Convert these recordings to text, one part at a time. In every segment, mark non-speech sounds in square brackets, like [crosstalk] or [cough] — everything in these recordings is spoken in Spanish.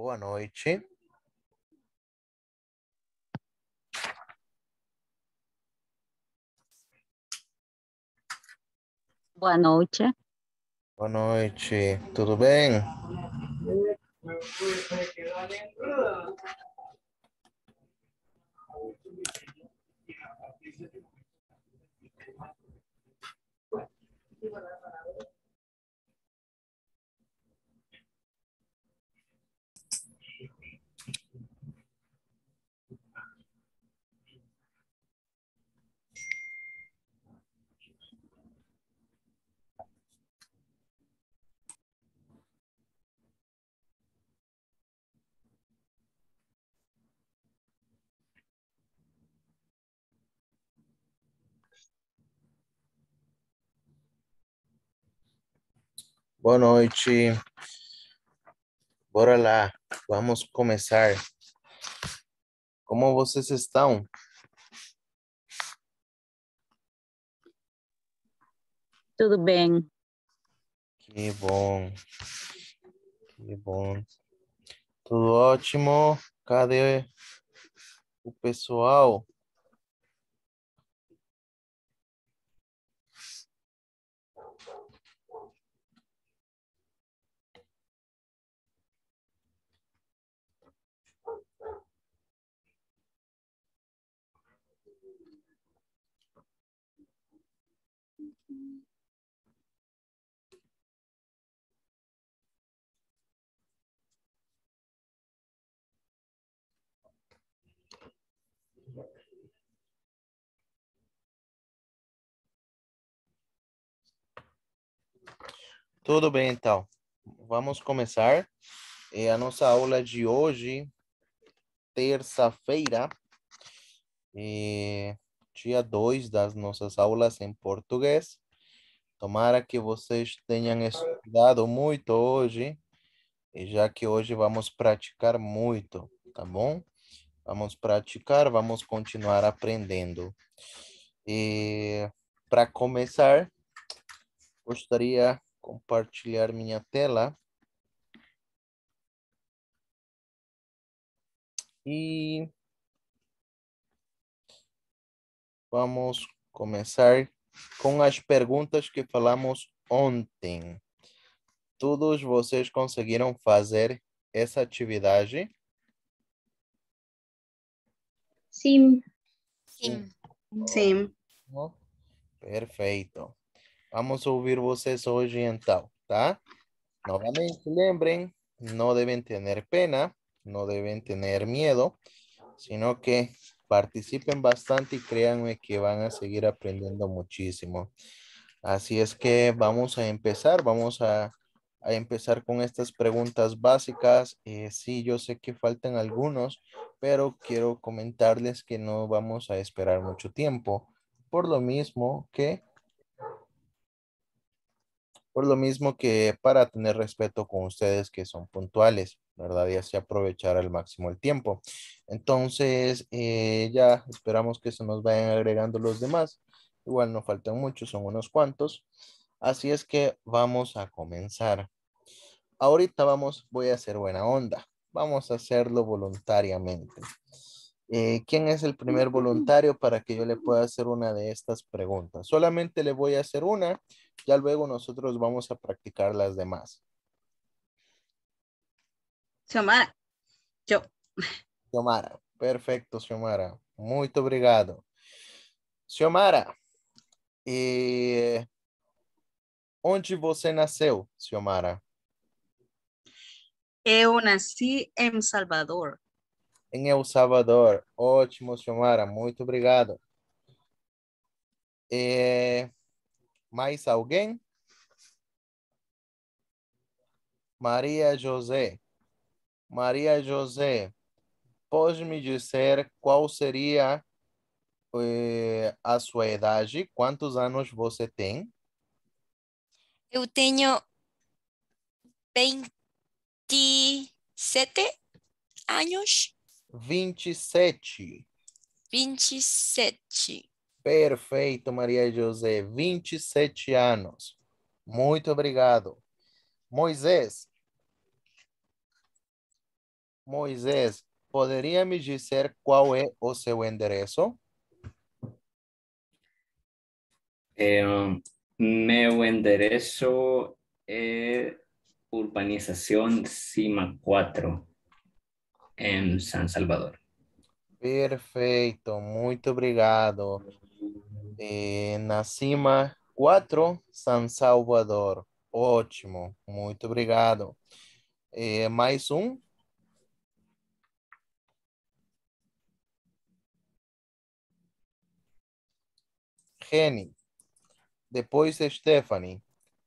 Boa noite. Boa noite. Boa noite. Tudo bem? Boa noite. Bora lá, vamos começar. Como vocês estão? Tudo bem. Que bom. Que bom. Tudo ótimo. Cadê o pessoal? Tudo bem, então. Vamos começar. É a nossa aula de hoje, terça-feira, é dia 2 das nossas aulas em português. Tomara que vocês tenham estudado muito hoje, já que hoje vamos praticar muito, tá bom? Vamos praticar, vamos continuar aprendendo. E para começar, gostaria compartilhar minha tela. E vamos começar com as perguntas que falamos ontem. Todos vocês conseguiram fazer essa atividade? Sim. Sim. Sim. Perfeito. Vamos a oír voces oriental, então, tá? Nuevamente, no deben tener pena, no deben tener miedo, sino que participen bastante y créanme que van a seguir aprendiendo muchísimo. Así es que vamos a empezar, vamos a, empezar con estas preguntas básicas. Eh, sí, yo sé que faltan algunos, pero quiero comentarles que no vamos a esperar mucho tiempo, por lo mismo que por lo mismo que para tener respeto con ustedes que son puntuales, ¿verdad? Y así aprovechar al máximo el tiempo. Entonces, eh, ya esperamos que se nos vayan agregando los demás. Igual no faltan muchos, son unos cuantos. Así es que vamos a comenzar. Ahorita vamos, voy a hacer buena onda. Vamos a hacerlo voluntariamente. Eh, ¿Quién es el primer voluntario para que yo le pueda hacer una de estas preguntas? Solamente le voy a hacer una Ya luego nosotros vamos a practicar las demás. Xiomara. Yo. Xiomara. Perfecto, Xiomara. Muito obrigado. Xiomara, eh, onde você nasceu, Xiomara? Eu nasci em Salvador. Em El Salvador. Ótimo, Xiomara. Muito obrigado. Eh, mais alguém? Maria José. Maria José, pode me dizer qual seria eh, a sua idade? Quantos anos você tem? Eu tenho 27 anos. 27. 27. Perfeito, Maria José. 27 anos. Muito obrigado. Moisés. Moisés, poderia me dizer qual é o seu endereço? É, meu endereço é Urbanização Cima 4, em São Salvador. Perfeito, muito obrigado. Eh, na cima, 4, São Salvador. Ótimo, muito obrigado. Eh, mais um. Jenny. Depois, Stephanie.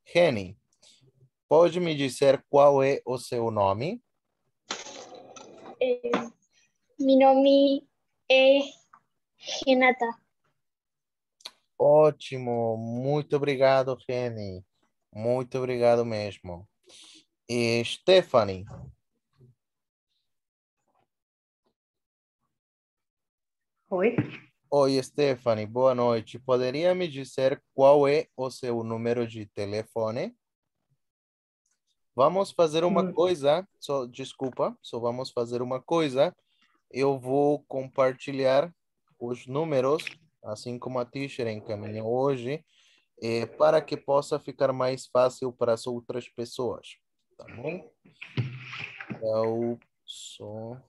Jenny. pode me dizer qual é o seu nome? É, meu nome é Renata. Ótimo, muito obrigado, Reni. Muito obrigado mesmo. E Stephanie. Oi. Oi, Stephanie, boa noite. Poderia me dizer qual é o seu número de telefone? Vamos fazer uma hum. coisa, só, desculpa, só vamos fazer uma coisa. Eu vou compartilhar os números assim como a teacher encaminhou hoje, é, para que possa ficar mais fácil para as outras pessoas. Tá bom? Eu é só.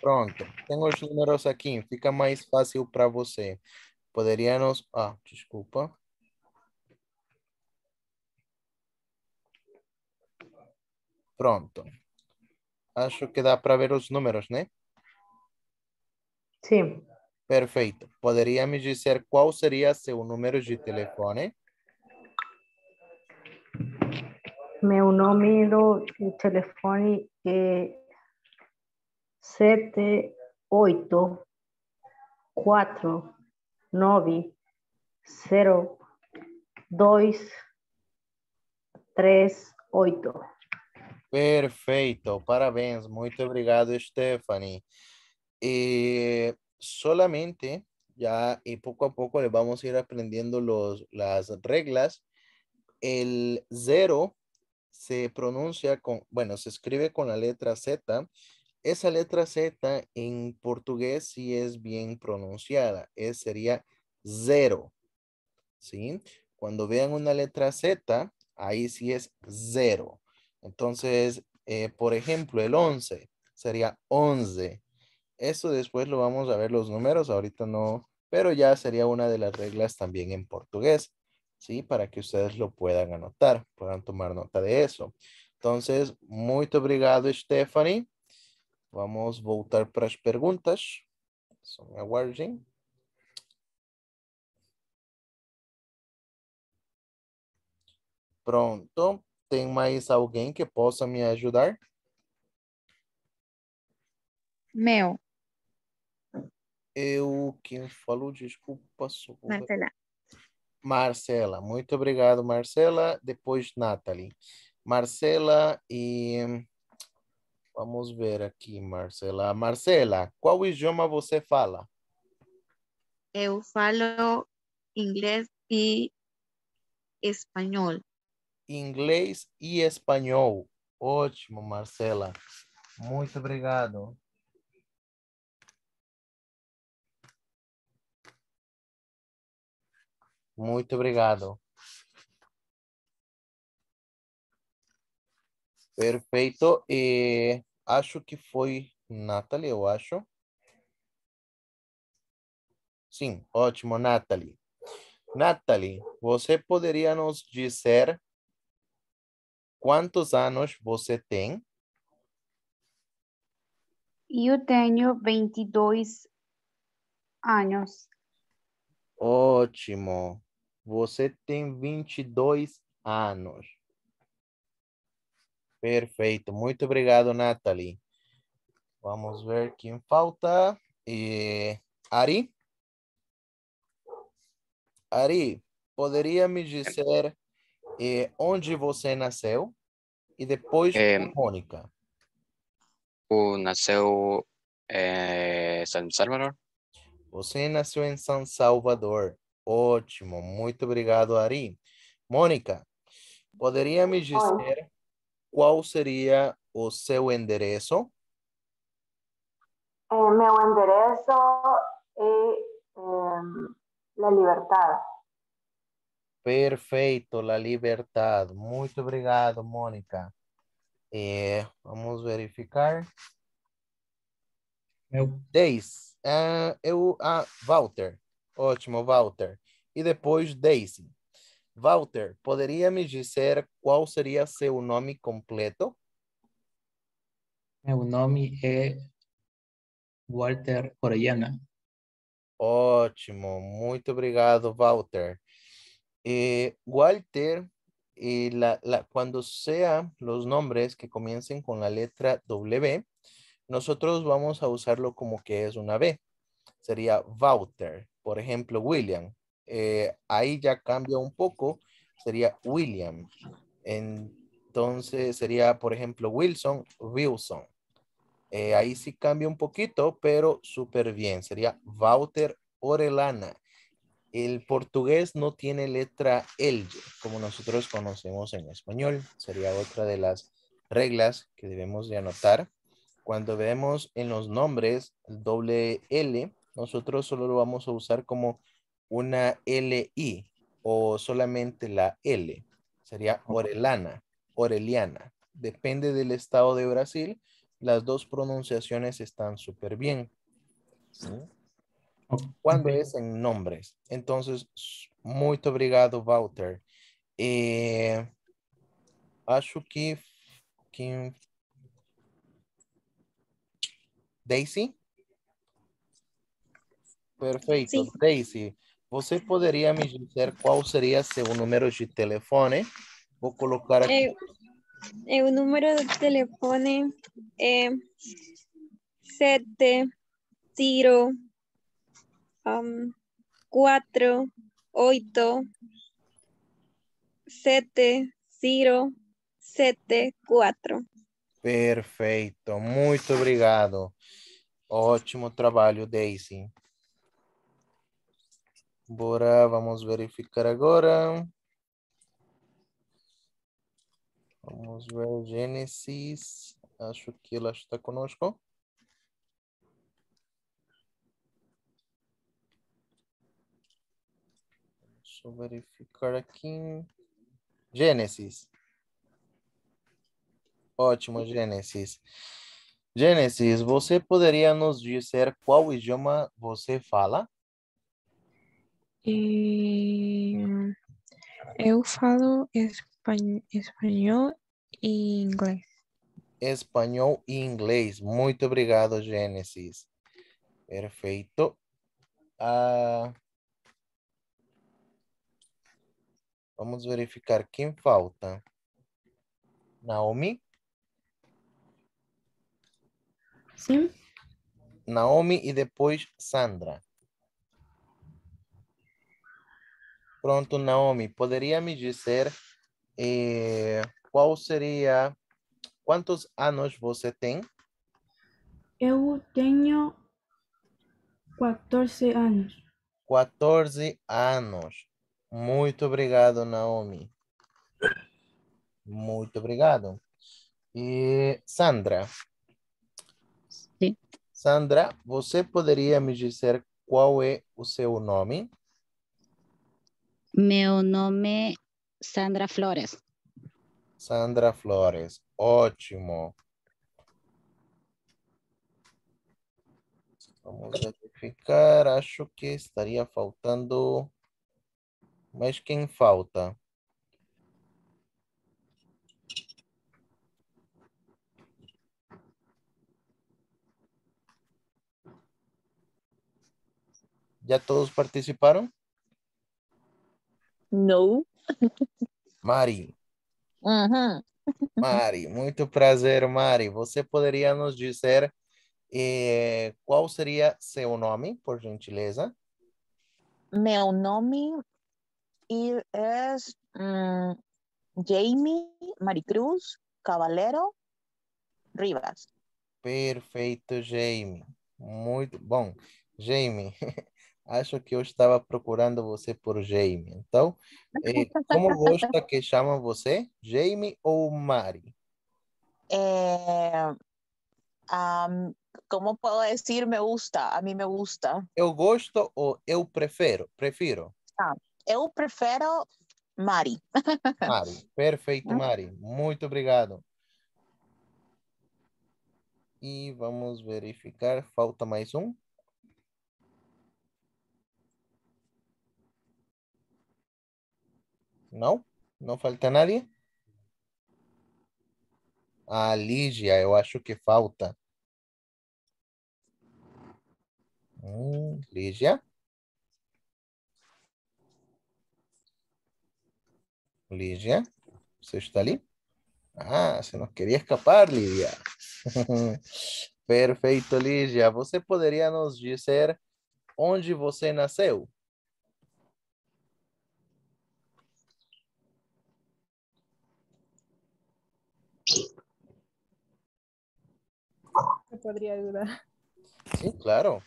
Pronto, tenho os números aqui, fica mais fácil para você. Poderíamos. Ah, desculpa. Pronto. Acho que dá para ver os números, né? Sim. Perfeito. Poderia me dizer qual seria seu número de telefone? Meu número de telefone é 7, 8, ¡Perfecto! parabéns, muy obrigado, Stephanie. Eh, solamente ya y poco a poco le vamos a ir aprendiendo las reglas. El cero se pronuncia con, bueno, se escribe con la letra Z. Esa letra Z en portugués sí es bien pronunciada, es, eh, sería cero. ¿Sí? Cuando vean una letra Z, ahí sí es cero. Entonces, eh, por ejemplo, el 11 sería 11. Eso después lo vamos a ver los números, ahorita no, pero ya sería una de las reglas también en portugués, ¿sí? Para que ustedes lo puedan anotar, puedan tomar nota de eso. Entonces, muy obrigado, Stephanie. Vamos a voltar para as perguntas. Son Pronto. Tem mais alguém que possa me ajudar? Mel. Eu quem falou, desculpa. Sou... Marcela. Marcela, muito obrigado, Marcela. Depois, Nathalie. Marcela e... Vamos ver aqui, Marcela. Marcela, qual idioma você fala? Eu falo inglês e espanhol inglês e espanhol. Ótimo, Marcela. Muito obrigado. Muito obrigado. Perfeito. E acho que foi Natalie, eu acho. Sim, ótimo, Natalie. Natalie, você poderia nos dizer Quantos anos você tem? Eu tenho 22 anos. Ótimo. Você tem 22 anos. Perfeito. Muito obrigado, Nathalie. Vamos ver quem falta. E... Ari? Ari, poderia me dizer eh, onde você nasceu? e depois é, Mônica. O nasceu em é, San Salvador? Você nasceu em São Salvador. Ótimo, muito obrigado, Ari. Mônica, poderia me dizer Oi. qual seria o seu endereço? É, meu endereço é, é La Libertad. Perfeito, La Libertad. Muito obrigado, Mônica. É, vamos verificar. É é, eu. Uh, eu, ah, Walter. Ótimo, Walter. E depois Daisy. Walter, poderia me dizer qual seria seu nome completo? Meu é, nome é Walter Orellana. Ótimo, muito obrigado, Walter. Eh, Walter, y eh, cuando sea los nombres que comiencen con la letra W, nosotros vamos a usarlo como que es una B. Sería Walter, por ejemplo, William. Eh, ahí ya cambia un poco, sería William. Entonces sería, por ejemplo, Wilson, Wilson. ahí sí cambia un poquito, pero súper bien. Sería Wouter Orellana el portugués no tiene letra L, como nosotros conocemos en español. Sería otra de las reglas que debemos de anotar. Cuando vemos en los nombres el doble L, nosotros solo lo vamos a usar como una LI o solamente la L. Sería orelana, oreliana. Depende del estado de Brasil, las dos pronunciaciones están súper bien. ¿Sí? cuando es en nombres. Entonces, muy obrigado, Walter. Eh, acho que, Daisy. Perfecto, Daisy. Você poderia me dizer qual seria seu número de telefone? Vou colocar aqui. É, número de teléfono es 7 tiro um, quatro, oito, sete, zero, sete, quatro. Perfeito, muito obrigado. Ótimo trabalho, Daisy. Bora, vamos verificar agora. Vamos ver Genesis Acho que ela está conosco. eu verificar aqui. Gênesis. Ótimo, Gênesis. Gênesis, você poderia nos dizer qual idioma você fala? Eu falo espanhol e inglês. Espanhol e inglês. Muito obrigado, Gênesis. Perfeito. Ah, uh... Vamos verificar quem falta. Naomi? Sim. Naomi e depois Sandra. Pronto, Naomi, poderia me dizer eh, qual seria, quantos anos você tem? Eu tenho 14 anos. 14 anos. Muito obrigado, Naomi. Muito obrigado. E Sandra. Sim. Sandra, você poderia me dizer qual é o seu nome? Meu nome é Sandra Flores. Sandra Flores, ótimo. Vamos verificar, acho que estaria faltando mas quem falta? Já todos participaram? Não. Mari. Uhum. Mari, muito prazer, Mari. Você poderia nos dizer eh, qual seria seu nome, por gentileza? Meu nome ir es mmm, hum, Jamie, Maricruz, Cavalero, Rivas. Perfeito, Jamie. Muito bom. Jamie, [laughs] acho que eu estava procurando você por Jamie. Então, eh, como gosta que chama você? Jamie ou Mari? É, um, como posso dizer me gusta? A mim me gusta. Eu gosto ou eu prefiro? Prefiro. Ah, eu prefiro Mari. [laughs] Mari, perfeito, né? Mari. Muito obrigado. E vamos verificar, falta mais um. Não? Não falta nadie? A Lígia, eu acho que falta. Hum, Lígia? Lidia, você está ali? Ah, se nos queria escapar, Lídia. [laughs] Perfeito, Lígia. Você poderia nos dizer onde você nasceu? Eu poderia ajudar. Sim, claro.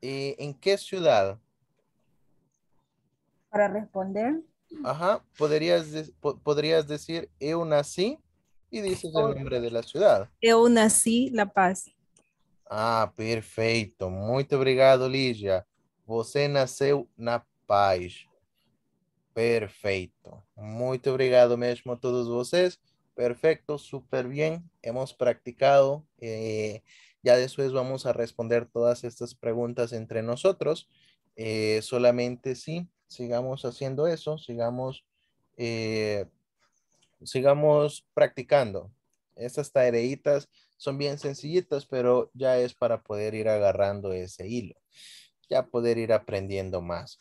E em que ciudad? Para responder. Ajá, podrías, podrías decir, e una nací y dices el nombre de la ciudad. E una nací La Paz. Ah, perfecto Muito obrigado, Lígia. Você nasceu na paz. perfecto muchas obrigado mesmo a todos vocês. Perfecto, súper bien. Hemos practicado. Eh, ya después vamos a responder todas estas preguntas entre nosotros. Eh, solamente sí sigamos haciendo eso, eh, sigamos, practicando. Estas tareitas son bien sencillitas, pero ya es para poder ir agarrando ese hilo, ya poder ir aprendiendo más.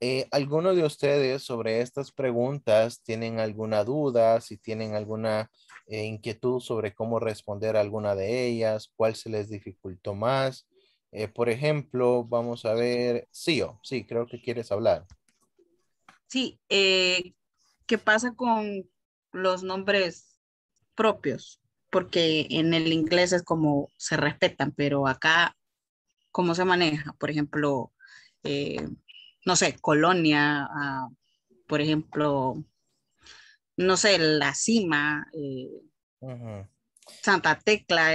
Eh, ¿Alguno de ustedes sobre estas preguntas tienen alguna duda? Si tienen alguna eh, inquietud sobre cómo responder a alguna de ellas, cuál se les dificultó más, eh, por ejemplo, vamos a ver, o oh, sí, creo que quieres hablar. Sí, eh, ¿qué pasa con los nombres propios? Porque en el inglés es como se respetan, pero acá, ¿cómo se maneja? Por ejemplo, eh, no sé, colonia, ah, por ejemplo, no sé, la cima, Santa Tecla,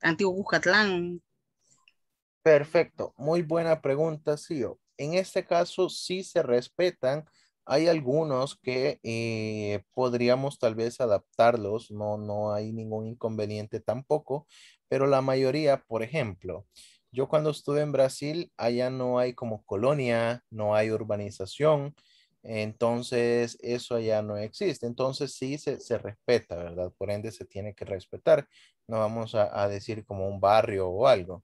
Antiguo Bucatlán, Perfecto, muy buena pregunta, Sio. En este caso, sí se respetan. Hay algunos que eh, podríamos tal vez adaptarlos, no, no hay ningún inconveniente tampoco, pero la mayoría, por ejemplo, yo cuando estuve en Brasil, allá no hay como colonia, no hay urbanización, entonces eso allá no existe, entonces sí se, se respeta, ¿verdad? Por ende se tiene que respetar, no vamos a decir como un barrio o algo.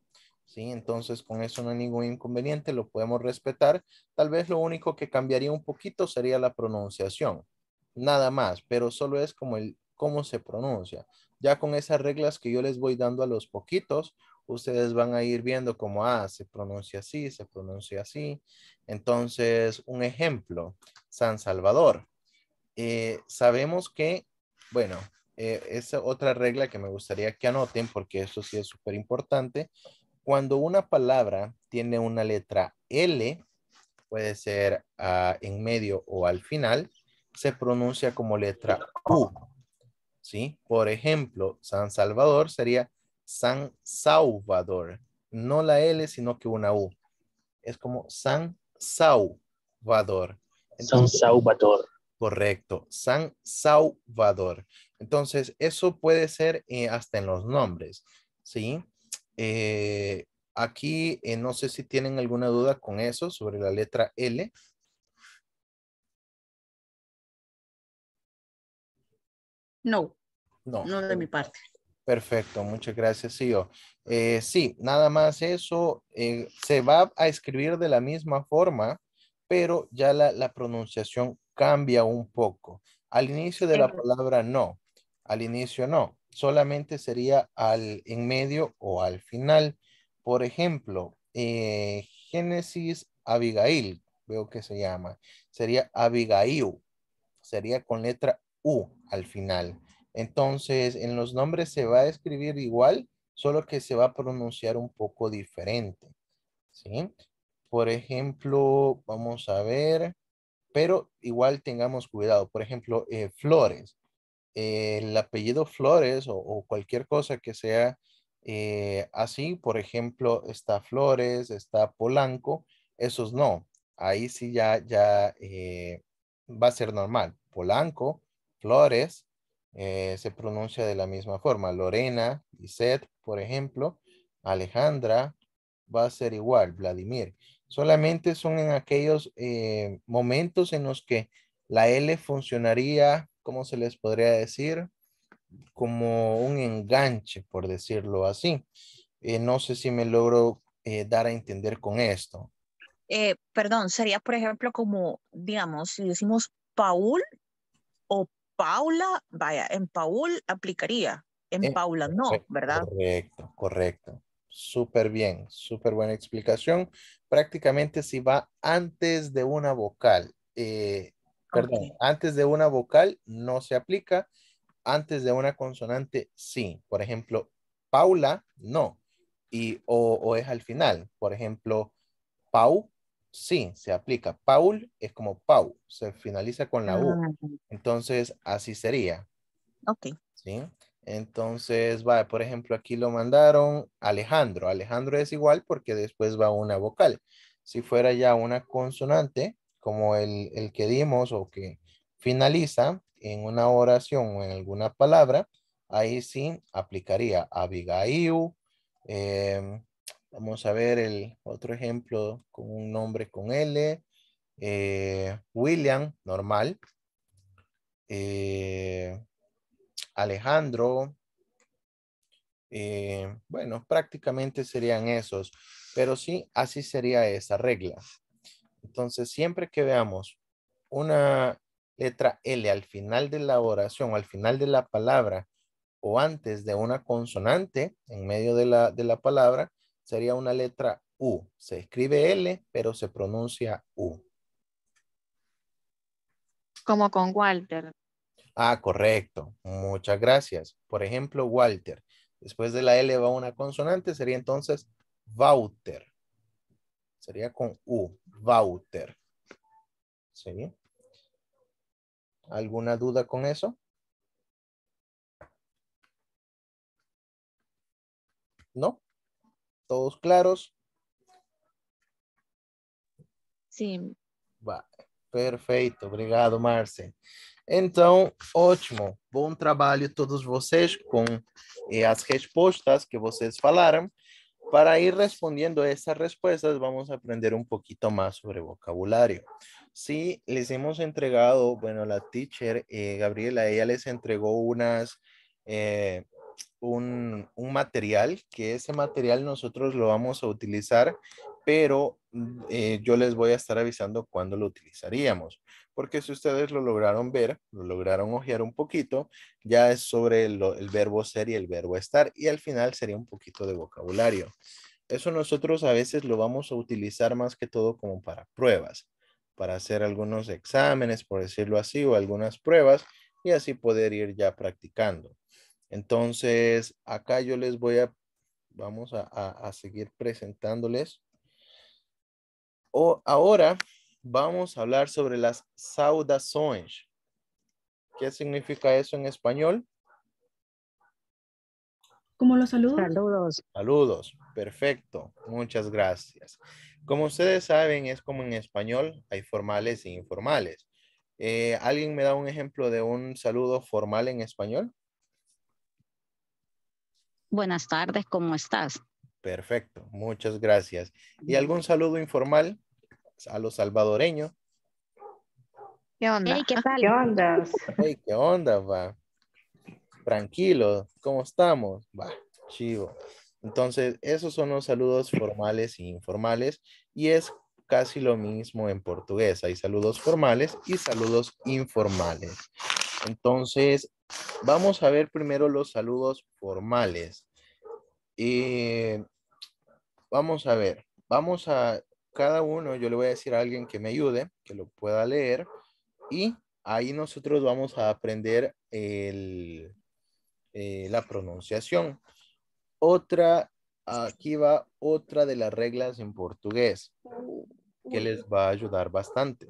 ¿sí? Entonces, con eso no hay ningún inconveniente, lo podemos respetar. Tal vez lo único que cambiaría un poquito sería la pronunciación, nada más, pero solo es como el cómo se pronuncia. Ya con esas reglas que yo les voy dando a los poquitos, ustedes van a ir viendo cómo, ah, se pronuncia así, se pronuncia así. Entonces, un ejemplo, San Salvador. Eh, sabemos que, bueno, eh, es otra regla que me gustaría que anoten porque eso sí es súper importante. Cuando una palabra tiene una letra L, puede ser ah, en medio o al final, se pronuncia como letra U. ¿Sí? Por ejemplo, San Salvador sería San Salvador. No la L, sino que una U. Es como San Salvador. San Salvador. Correcto, San Salvador. Entonces, eso puede ser eh, hasta en los nombres, ¿sí? Eh, aquí eh, no sé si tienen alguna duda con eso sobre la letra L. No. No. No de mi parte. Perfecto, muchas gracias, Sio. Eh, sí, nada más eso se va a escribir de la misma forma, pero ya la, pronunciación cambia un poco. Al inicio de la palabra no, al inicio no, solamente sería al en medio o al final. Por ejemplo, eh, Génesis Abigail, veo que se llama, sería Abigail, sería con letra U al final. Entonces, en los nombres se va a escribir igual, solo que se va a pronunciar un poco diferente. ¿sí? Por ejemplo, vamos a ver, pero igual tengamos cuidado. Por ejemplo, eh, flores el apellido Flores o, cualquier cosa que sea eh, así, por ejemplo, está Flores, está Polanco, esos no. Ahí sí ya, ya eh, va a ser normal. Polanco, Flores, eh, se pronuncia de la misma forma. Lorena, Lizeth, por ejemplo, Alejandra, va a ser igual, Vladimir. Solamente son en aquellos momentos en los que la L funcionaría ¿cómo se les podría decir? Como un enganche, por decirlo así. Eh, no sé si me logro eh, dar a entender con esto. Eh, perdón, sería por ejemplo como, digamos, si decimos Paul o Paula, vaya, en Paul aplicaría, en Paula no, ¿verdad? Correcto, correcto. Súper bien, súper buena explicación. Prácticamente si va antes de una vocal, Perdón, antes de una vocal no se aplica, antes de una consonante sí. Por ejemplo, Paula, no. Y o, o es al final. Por ejemplo, Pau, sí, se aplica. Paul es como Pau, se finaliza con la U. Ah. Entonces, así sería. Ok. Sí. Entonces, va, por ejemplo, aquí lo mandaron Alejandro. Alejandro es igual porque después va una vocal. Si fuera ya una consonante, como el, que dimos o que finaliza en una oración o en alguna palabra, ahí sí aplicaría Abigail. Em, vamos a ver el otro ejemplo con un nombre con L. Eh, William, normal. Eh, Alejandro. Eh, bueno, prácticamente serían esos, pero sí, así sería esa regla. Entonces, siempre que veamos una letra L al final de la oración, al final de la palabra o antes de una consonante en medio de la, palabra, sería una letra U. Se escribe L, pero se pronuncia U. Como con Walter. Ah, correcto. Muchas gracias. Por ejemplo, Walter. Después de la L va una consonante, sería entonces Wouter. Seria com U, Wouter. Sim. Alguma dúvida com isso? Não. ¿Todos claros? Sim. Perfeito, obrigado, Márcia. Então, ótimo, bom trabalho todos vocês com eh, as respostas que vocês falaram. Para ir respondiendo a estas respuestas, vamos a aprender un poquito más sobre vocabulario. Sí, les hemos entregado, bueno, la teacher eh, Gabriela, ella les entregó unas, eh, un, un, material, que ese material nosotros lo vamos a utilizar pero mm, eh, yo les voy a estar avisando cuándo lo utilizaríamos, porque si ustedes lo lograron ver, lo lograron ojear un poquito, ya es sobre el, verbo ser y el verbo estar, y al final sería un poquito de vocabulario. Eso nosotros a veces lo vamos a utilizar más que todo como para pruebas, para hacer algunos exámenes, por decirlo así, o algunas pruebas, y así poder ir ya practicando. Entonces, acá yo les voy a, vamos a seguir presentándoles ahora vamos a hablar sobre las saudações. ¿Qué significa eso en español? Como los saludos? Saludos. Perfecto. Muchas gracias. Como ustedes saben, es como en español, hay formales e informales. Eh, ¿Alguien me da un ejemplo de un saludo formal en español? Buenas tardes, ¿cómo estás? Perfecto, muchas gracias. ¿Y algún saludo informal a los salvadoreños? ¿Qué onda? ¿qué, ah, tal? ¿Qué onda? ¿Qué onda, va? Tranquilo, ¿cómo estamos? Va, chivo. Entonces, esos son los saludos formales e informales y es casi lo mismo en portugués. Hay saludos formales y saludos informales. Entonces, vamos a ver primero los saludos formales y eh, vamos a ver, vamos a cada uno, yo le voy a decir a alguien que me ayude, que lo pueda leer, y ahí nosotros vamos a aprender el, eh, la pronunciación. Otra, aquí va otra de las reglas en portugués, que les va a ayudar bastante.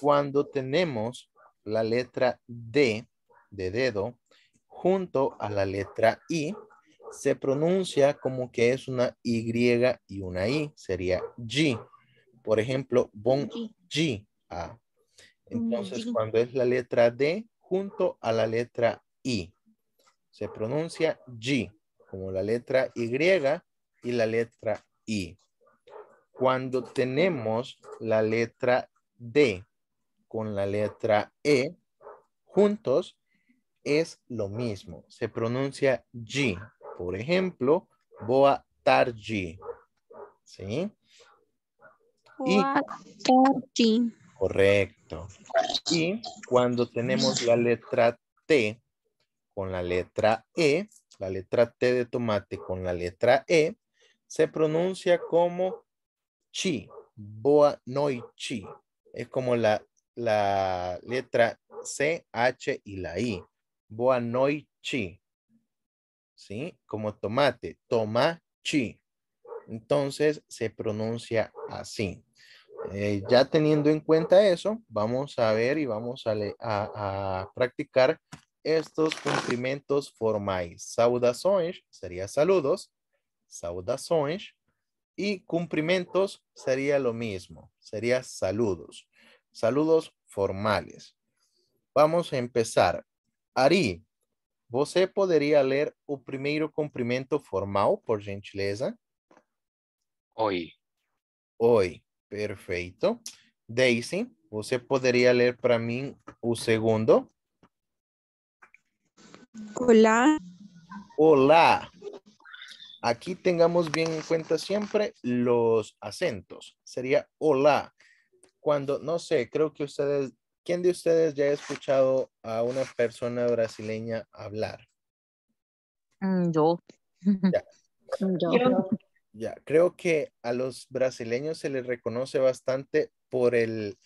Cuando tenemos la letra D de dedo junto a la letra I, se pronuncia como que es una Y y una I, sería G. Por ejemplo, bon G. A. Entonces, cuando es la letra D junto a la letra I, se pronuncia G, como la letra Y y la letra I. Cuando tenemos la letra D con la letra E juntos, es lo mismo, se pronuncia G, por ejemplo, boa tarji, ¿Sí? Boa Correcto. Y cuando tenemos la letra T con la letra E, la letra T de tomate con la letra E, se pronuncia como chi, boa noichi. Es como la, la letra C, H y la I. Boa noichi. ¿sí? Como tomate, Toma-chi. Entonces se pronuncia así. Eh, ya teniendo en cuenta eso, vamos a ver y vamos a, practicar estos cumplimentos formales. Saudações sería saludos, saudações y cumplimentos sería lo mismo, sería saludos, saludos formales. Vamos a empezar. Ari, Você podría leer el primer cumprimento formal, por gentileza? Oi. Oi, perfecto. Daisy, você podría leer para mí el segundo? Hola. Hola. Aquí tengamos bien en em cuenta siempre los acentos. Sería hola. Cuando, no sé, creo que ustedes ¿Quién de ustedes ya ha escuchado a una persona brasileña hablar? Mm, [laughs] yo. Yo. creo que a los brasileños se les reconoce bastante por el,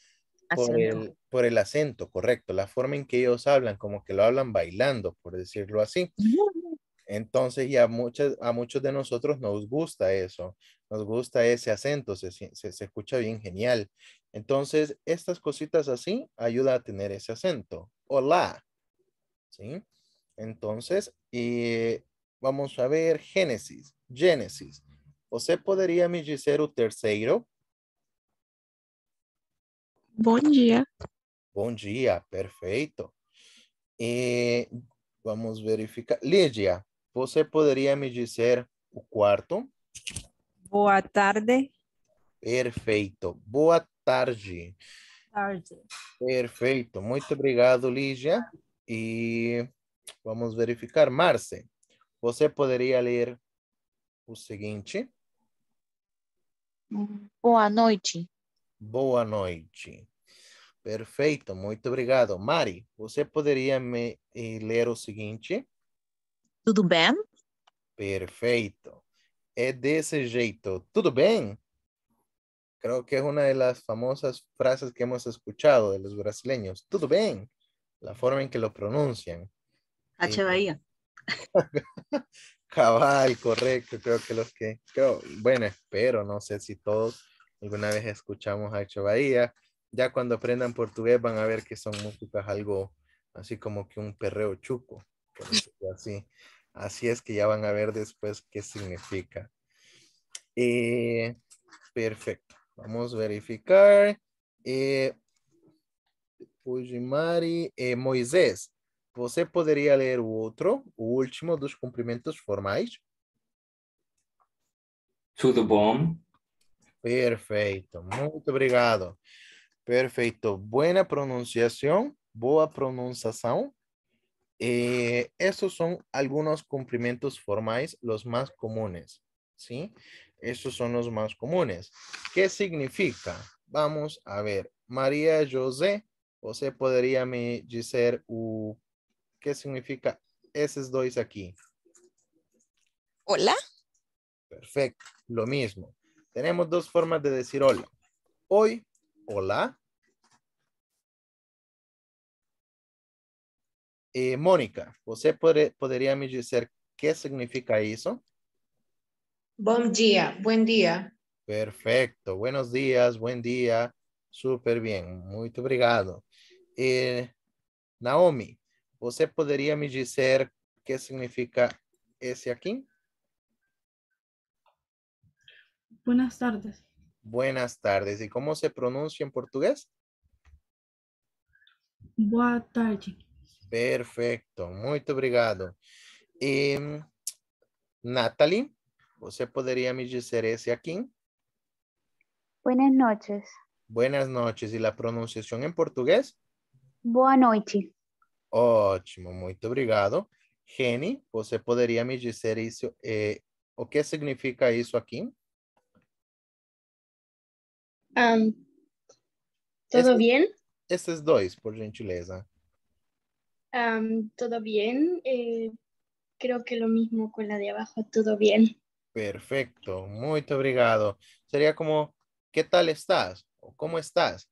por el, acento, correcto, la forma en que ellos hablan, como que lo hablan bailando, por decirlo así. Entonces, ya a muchos de nosotros nos gusta eso nos gusta ese acento, se, escucha bien genial. Entonces, estas cositas así ayuda a tener ese acento. Hola. ¿Sí? Entonces, vamos a ver Génesis. Génesis. Você podría me dizer o tercero? Buen día. Buen día. Perfecto. Eh, vamos vamos verificar. ligia você podría me un cuarto? quarto? Boa tarde. Perfeito. Boa tarde. Tarde. Perfeito. Muito obrigado, Lígia. E vamos verificar. Marce, você poderia ler o seguinte? Boa noite. Boa noite. Perfeito, muito obrigado. Mari, você poderia me eh, ler o seguinte? Tudo bem? Perfeito. es ese jeito. ¿Tudo bien? Creo que es una de las famosas frases que hemos escuchado de los brasileños. ¿Tudo bien. La forma en que lo pronuncian. H. Eh, Bahía. [laughs] Cabal, correcto. Creo que los que, creo, bueno, espero, no sé si todos alguna vez escuchamos a H. Bahía. Ya cuando aprendan portugués van a ver que son músicas algo así como que un perreo chuco. Por así. Así es que ya van a ver después qué significa. Eh, perfecto. Vamos a verificar. Eh, Pujimari, eh, Moisés, você poderia ler o outro, o último dos cumprimentos formais? Tudo bom. Perfeito. Muito obrigado. Perfeito. Boa pronunciação. Boa pronunciação. Eh, estos son algunos cumplimientos formales, los más comunes, ¿sí? Estos son los más comunes. ¿Qué significa? Vamos a ver. María José, José podría me decir, ¿qué significa esos dos aquí? Hola. Perfecto, lo mismo. Tenemos dos formas de decir hola. Hoy, hola. Eh, Mónica, Mônica, você me dizer qué significa eso? Bom dia, buen día. Perfecto, buenos días, buen día, super bien, muito obrigado. Eh, Naomi, você podría me dizer qué significa ese aquí? Buenas tardes. Buenas tardes. ¿Y cómo se pronuncia en portugués? Boa tarde. Perfeito, muito obrigado. E, Natalie, você poderia me dizer esse aqui? Buenas noches. Buenas noches. E a pronunciação em português? Boa noite. Ótimo, muito obrigado. Jenny, você poderia me dizer isso? Eh, o que significa isso aqui? Um, tudo bem? Esses dois, por gentileza. todo bien. Eh, creo que lo mismo con la de abajo, todo bien. Perfecto, muy obrigado. Sería como, ¿qué tal estás? ¿O cómo estás?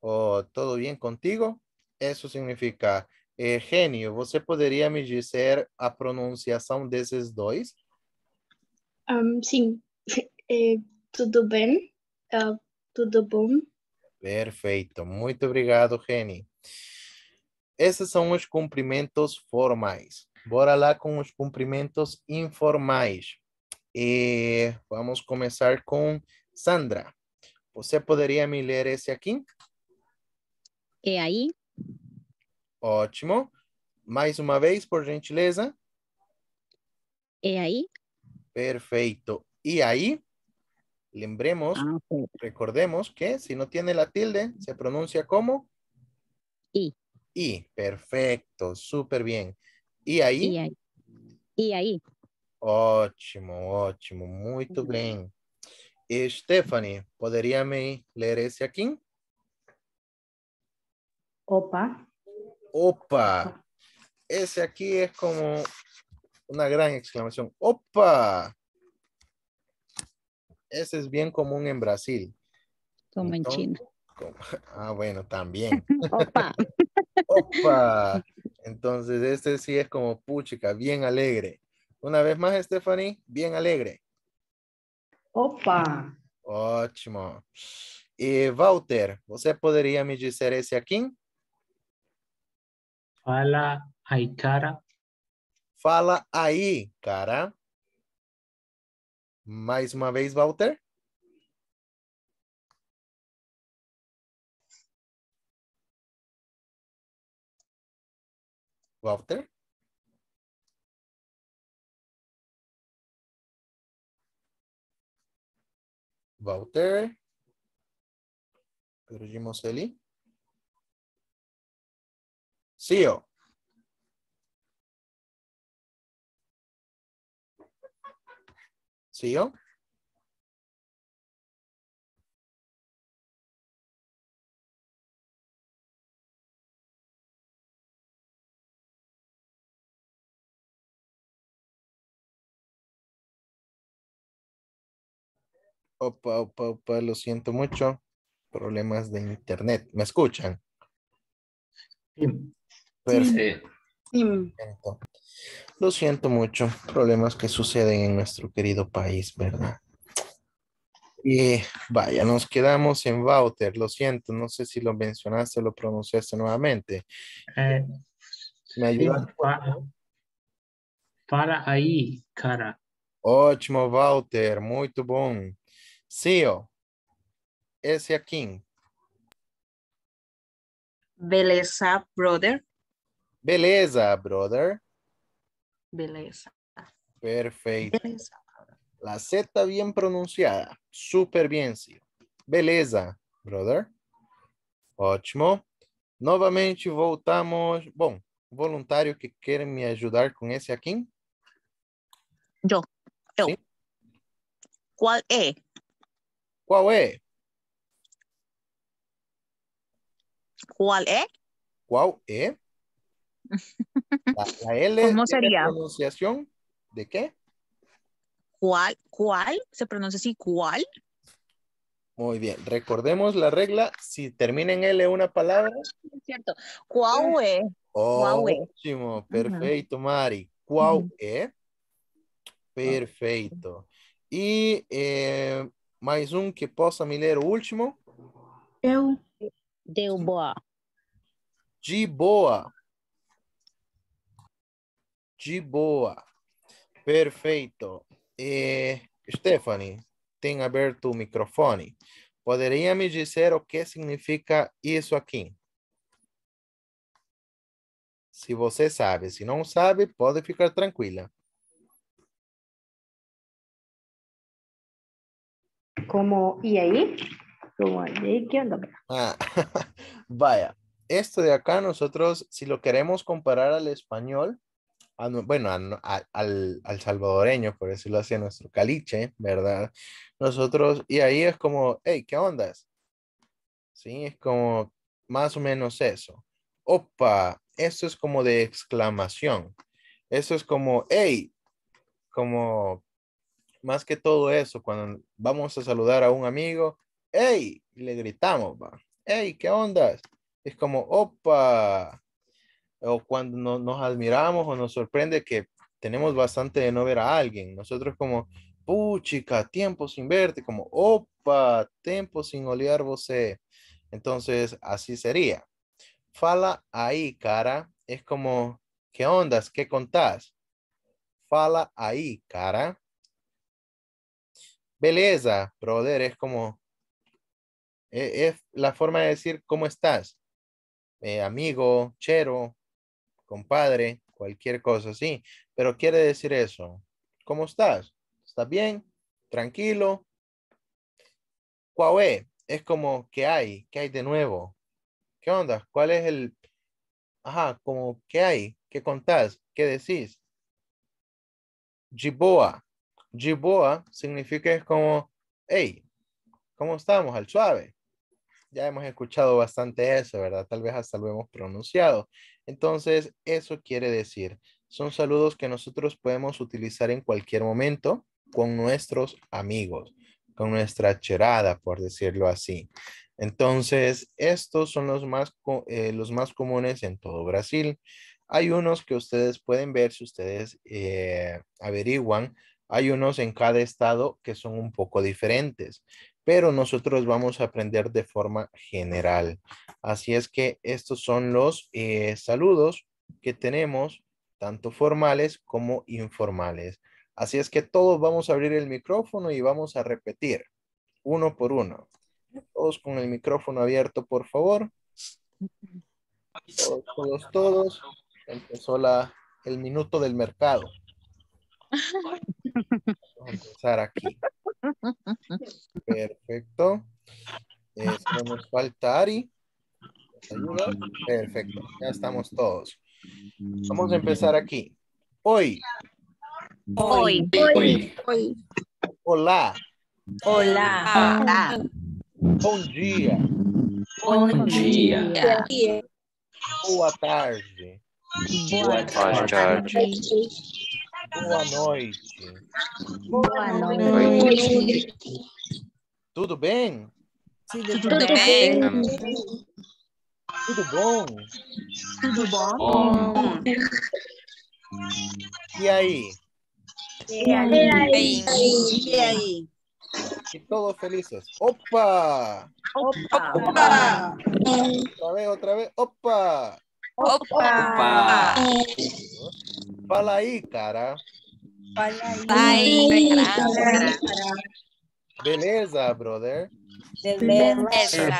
¿O todo bien contigo? Eso significa, eh, genio, ¿Usted podría me decir a de desses dois? Um, sí, [laughs] eh, tudo bem, uh, ah, tudo bom. obrigado, Genio. Esses são os cumprimentos formais. Bora lá com os cumprimentos informais. E vamos começar com Sandra. Você poderia me ler esse aqui? E aí? Ótimo. Mais uma vez, por gentileza. E aí? Perfeito. E aí? Lembremos, ah, recordemos que se no tiene la tilde, se pronuncia como? I. y. Perfecto, súper bien. ¿Y ahí? Y ahí. Y ahí. Ótimo, ótimo, muito bien. Eh, Stephanie, ¿podría me leer ese Opa. Opa. Ese aquí es como una gran exclamación. Opa! Ese es bien común en Brasil. Como en China. [laughs] Ah, bueno, también. [laughs] Opa! [laughs] ¡Opa! Entonces, este sí es como puchica, bien alegre. Una vez más, Stephanie, bien alegre. ¡Opa! Ótimo. E, eh, Walter, você podría me dizer ese aquí? Fala ahí cara. Fala ahí cara. Mais uma vez, Walter. Walter? Walter? Pedro de Moselli? Cio? Cio? Opa, opa, opa, lo siento mucho. Problemas de internet. ¿Me escuchan? Sí. Lo siento mucho. Problemas que suceden en nuestro querido país, ¿verdad? Y vaya, nos quedamos en Bauter, lo siento, no sé si lo mencionaste lo pronunciaste nuevamente. Eh, ¿Me ayudas? Para, ahí, cara. Ótimo, Walter, muy bom. Seal. Esse aqui. Beleza, brother. Beleza, brother. Beleza. Perfeito. Beleza. La Z bien pronunciada. super bien, Seal. Beleza, brother. Ótimo. Novamente voltamos. Bom, voluntário que quer me ajudar com esse aqui? Eu. Eu. Sim? Qual é ¿Cuál es? ¿Cuál es? ¿Cuál es? [laughs] La, L ¿Cómo sería? La pronunciación de qué? ¿Cuál? ¿Cuál? ¿Se pronuncia así? ¿Cuál? Muy bien. Recordemos la regla. Si termina en L una palabra. Ah, es cierto. ¿Cuál es? perfecto, Mari. ¿Cuál es? Perfecto. Y eh, Mais um que possa me ler o último? Eu. Deu boa. De boa. De boa. Perfeito. E, Stephanie, tem aberto o microfone. Poderia me dizer o que significa isso aqui? Se você sabe, se não sabe, pode ficar tranquila. como y ahí, como ¿qué onda? Ah, [laughs] vaya, esto de acá nosotros, si lo queremos comparar al español, bueno, al, salvadoreño, por decirlo así, a nuestro caliche, ¿verdad? Nosotros, y ahí es como, hey, ¿qué ondas? Sí, es como más o menos eso. Opa, esto es como de exclamación. Esto es como, hey, como más que todo eso, cuando vamos a saludar a un amigo, ¡hey! le gritamos, va. ¡hey! ¿Qué onda? Es como, ¡opa! O cuando nos admiramos o nos sorprende que tenemos bastante de no ver a alguien. Nosotros como, chica, tiempo sin verte, como, opa, tiempo sin olear vos. Entonces, así sería. Fala ahí, cara. Es como, ¿qué ondas? ¿Qué contás? Fala ahí, cara. Beleza, brother, es como, e, es, la forma de decir cómo estás, eh, amigo, chero, compadre, cualquier cosa así, pero quiere decir eso, ¿cómo estás? ¿Estás bien? ¿Tranquilo? Huawei, es como, ¿qué hay? ¿Qué hay de nuevo? ¿Qué onda? ¿Cuál es el, ajá, como, ¿qué hay? ¿Qué contás? ¿Qué decís? Jiboa, Jiboa significa como, hey, ¿cómo estamos? Al suave. Ya hemos escuchado bastante eso, ¿verdad? Tal vez hasta lo hemos pronunciado. Entonces, eso quiere decir, son saludos que nosotros podemos utilizar en cualquier momento con nuestros amigos, con nuestra cherada, por decirlo así. Entonces, estos son los más, eh, los más comunes en todo Brasil. Hay unos que ustedes pueden ver si ustedes eh, averiguan hay unos en cada estado que son un poco diferentes, pero nosotros vamos a aprender de forma general. Así es que estos son los eh, saludos que tenemos, tanto formales como informales. Así es que todos vamos a abrir el micrófono y vamos a repetir uno por uno. Todos con el micrófono abierto, por favor. Todos, todos, todos. Empezó el minuto del mercado. [laughs] vamos a empezar aquí. Perfecto. estamos eh, nos falta Ari. Perfecto. Ya estamos todos. Vamos a empezar aquí. Hoy. Hoy. Hoy. Hoy. Hola. Hola. Hola. Bom dia. Bom dia. Boa tarde. Boa tarde. Boa tarde. Boa noite. Boa noite. Tudo bem? Tudo, Tudo bem? bem? Tudo bom? Tudo bom? E aí? E aí? E aí? E aí? todos felizes. ¡Opa! ¡Opa! ¡Opa! vez, outra vez. ¡Opa! ¡Opa! Opa. Opa. Fala aí, cara. Fala aí. cara. É tá? Beleza, brother? Beleza,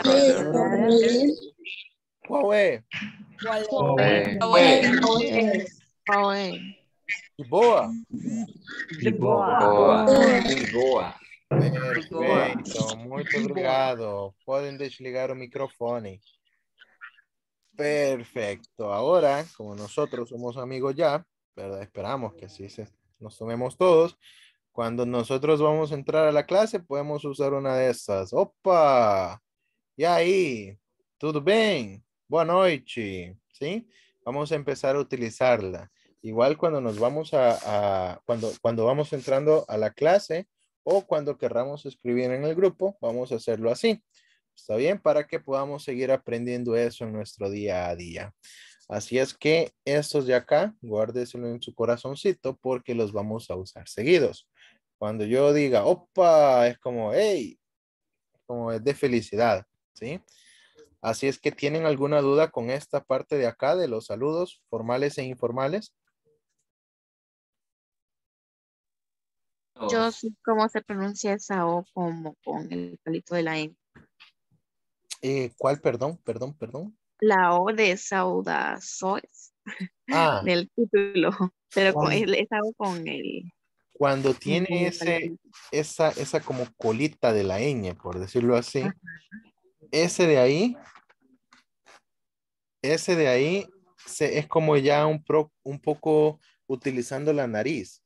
brother. É? Qual é? Qual é? Qual é? Qual é? Qual é? De boa? De boa. boa. De boa. Perfeito, então, muito obrigado. Podem desligar o microfone. perfeito agora como nós somos amigos já Esperamos que así se, nos tomemos todos. Cuando nosotros vamos a entrar a la clase, podemos usar una de estas. ¡Opa! Y ahí, ¿todo bien? Buenas noches, ¿sí? Vamos a empezar a utilizarla. Igual cuando nos vamos a, cuando, cuando vamos entrando a la clase o cuando querramos escribir en el grupo, vamos a hacerlo así. ¿Está bien? Para que podamos seguir aprendiendo eso en nuestro día a día. Así es que estos de acá, guárdeselo en su corazoncito porque los vamos a usar seguidos. Cuando yo diga, opa, es como, hey, como es de felicidad, ¿sí? Así es que tienen alguna duda con esta parte de acá de los saludos formales e informales. Yo sé cómo se pronuncia esa O como con el palito de la e. ¿Cuál? Perdón, perdón, perdón la O de saudazoes ah. del título, pero es algo con el... Cuando tiene ese, esa, esa como colita de la ñ, por decirlo así, ese de ahí, ese de ahí se, es como ya un, un poco utilizando la nariz,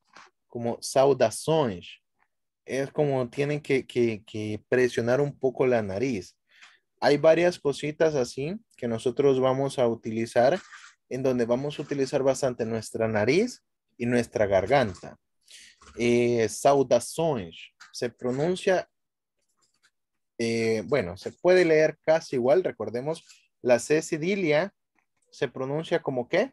como saudações. Es como tienen que, que presionar un poco la nariz hay varias cositas así que nosotros vamos a utilizar, en donde vamos a utilizar bastante nuestra nariz y nuestra garganta. Eh, saudações se pronuncia, eh, bueno, se puede leer casi igual, recordemos, la C cedilia se pronuncia como qué?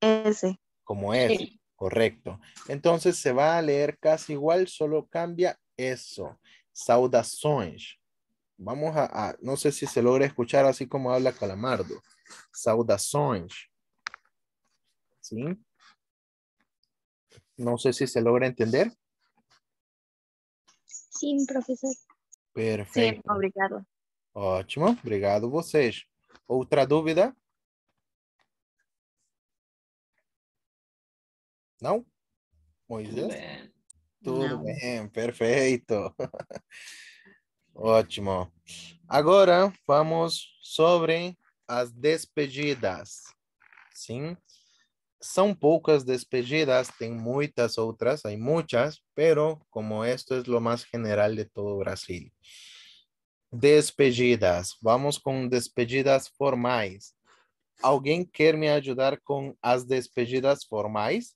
S. Como S, correcto. Entonces se va a leer casi igual, solo cambia eso. Saudações. Vamos a, no sé si se logra escuchar así como habla Calamardo. Saudações. ¿Sí? No sé si se logra entender. sí, profesor perfecto, sí, obrigado. Ótimo, obrigado vocês. otra dúvida? no muy bien bem, Tudo perfecto [laughs] Ótimo. Agora vamos sobre as despedidas. Sim, são poucas despedidas, tem muitas outras, há muitas, pero como esto es o mais general de todo Brasil. Despedidas. Vamos com despedidas formais. Alguém quer me ajudar com as despedidas formais?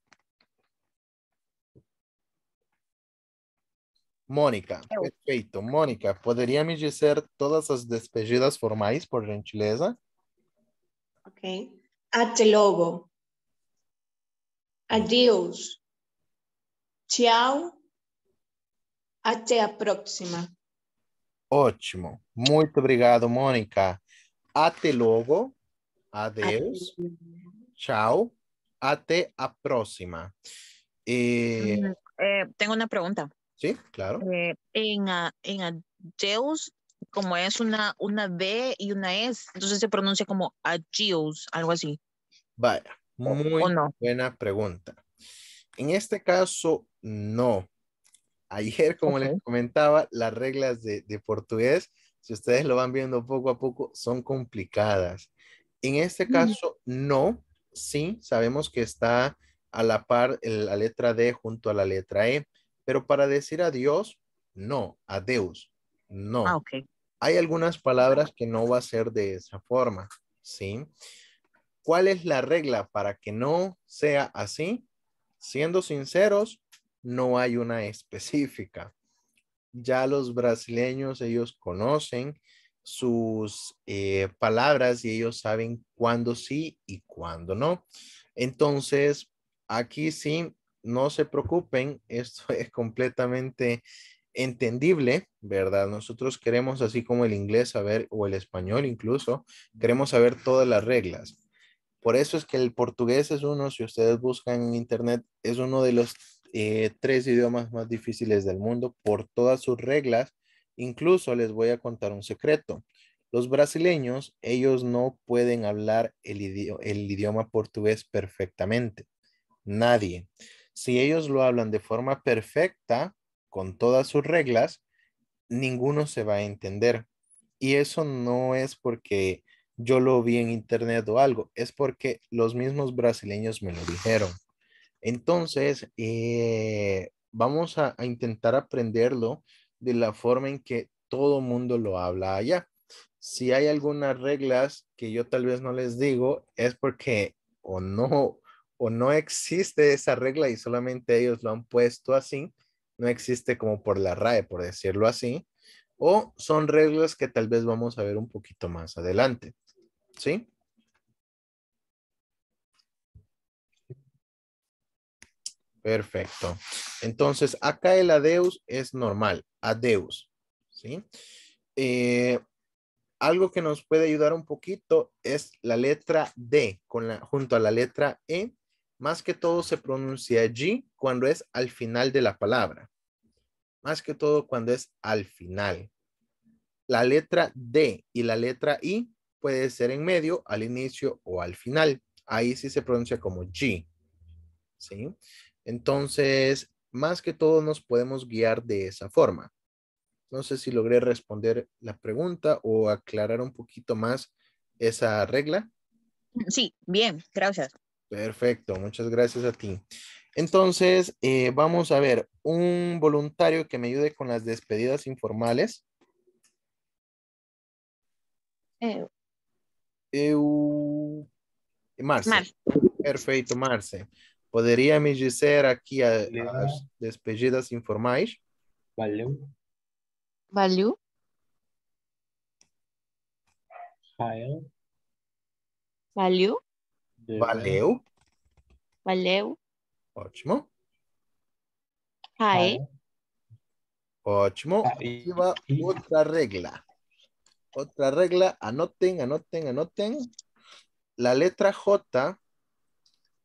Mônica, é perfeito. Mônica, poderia me dizer todas as despedidas formais, por gentileza? Ok. Até logo. Adeus. Tchau. Até a próxima. Ótimo. Muito obrigado, Mônica. Até logo. Adeus. Tchau. Até a próxima. E... Eh, mm, eh, tengo una Sí, claro. Eh, en, ah, en como es una, una B y una S, entonces se pronuncia como adeus, algo así. Vaya, muy buena pregunta. En este caso, no. Ayer, como les comentaba, las reglas de, de portugués, si ustedes lo van viendo poco a poco, son complicadas. En este caso, no, sí, sabemos que está a la par la letra D junto a la letra E, pero para decir adiós, no, adeus, no. Ah, hay algunas palabras que no va a ser de esa forma, ¿sí? ¿Cuál es la regla para que no sea así? Siendo sinceros, no hay una específica. Ya los brasileños, ellos conocen sus eh, palabras y ellos saben cuándo sí y cuándo no. Entonces, aquí sí no se preocupen, esto [laughs] es completamente entendible, ¿verdad? Nosotros queremos, así como el inglés, saber, o el español incluso, queremos saber todas las reglas. Por eso es que el portugués es uno, si ustedes buscan en internet, es uno de los eh, tres idiomas más difíciles del mundo por todas sus reglas. Incluso les voy a contar un secreto. Los brasileños, ellos no pueden hablar el idioma portugués perfectamente. Nadie si ellos lo hablan de forma perfecta, con todas sus reglas, ninguno se va a entender. Y eso no es porque yo lo vi en internet o algo, es porque los mismos brasileños me lo dijeron. Entonces, eh, vamos a, a, intentar aprenderlo de la forma en que todo mundo lo habla allá. Si hay algunas reglas que yo tal vez no les digo, es porque o no, o no existe esa regla y solamente ellos lo han puesto así, no existe como por la RAE, por decirlo así, o son reglas que tal vez vamos a ver un poquito más adelante. ¿Sí? Perfecto. Entonces, acá el adeus es normal, adeus. ¿Sí? Eh, algo que nos puede ayudar un poquito es la letra D con la, junto a la letra E más que todo se pronuncia G cuando es al final de la palabra. Más que todo cuando es al final. La letra D y la letra I puede ser en medio, al inicio o al final. Ahí sí se pronuncia como G. ¿Sí? Entonces, más que todo nos podemos guiar de esa forma. No sé si logré responder la pregunta o aclarar un poquito más esa regla. Sí, bien, gracias. Perfecto, muchas gracias a ti. Entonces, eh, vamos a ver un voluntario que me ayude con las despedidas informales. Eu. Eu... Marce. Marce. Marce. ¿Podría me decir aquí a, las despedidas informales? Vale. Vale. Vale. Valeu. Valeu. Ótimo. Hi. Ótimo. Y va otra regla. Otra regla. Anoten, anoten, anoten. La letra J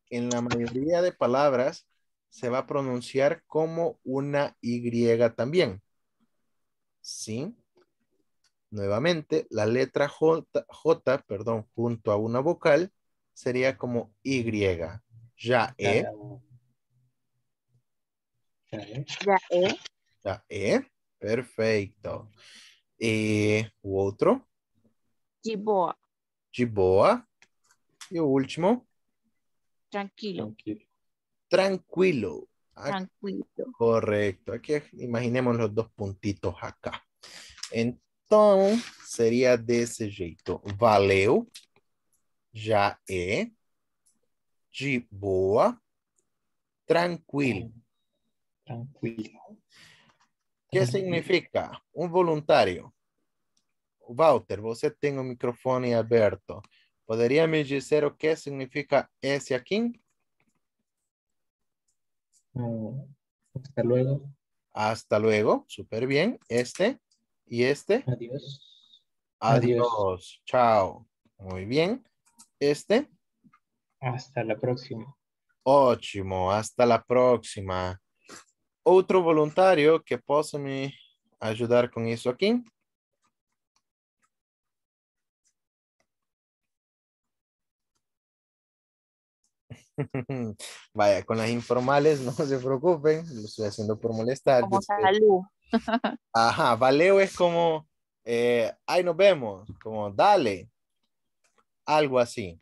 en la mayoría de palabras se va a pronunciar como una Y también. ¿Sí? Nuevamente, la letra J, J perdón, junto a una vocal seria como Y. já e. já e. já e. Perfeito. E o outro? De boa. De boa. E o último? Tranquilo. Tranquilo. Tranquilo. Ah, correcto. aqui imaginemos os dois puntitos acá. então seria desse jeito. Valeu. Ya é, de tranquilo. Oh, tranquilo. ¿Qué significa? Un voluntario. Walter, usted tiene um el micrófono abierto. aberto. me qué que significa ese aquí? Oh, hasta luego. Hasta luego. Súper bien. Este y este. Adiós. Adiós. Chao. Muy bien este. Hasta la próxima. Ótimo, hasta la próxima. otro voluntario que possa me ayudar con eso aquí [laughs] Vaya, con las informales no se preocupen, lo estoy haciendo por molestar. Ajá, valeo es como, eh, ahí nos vemos, como dale, algo así.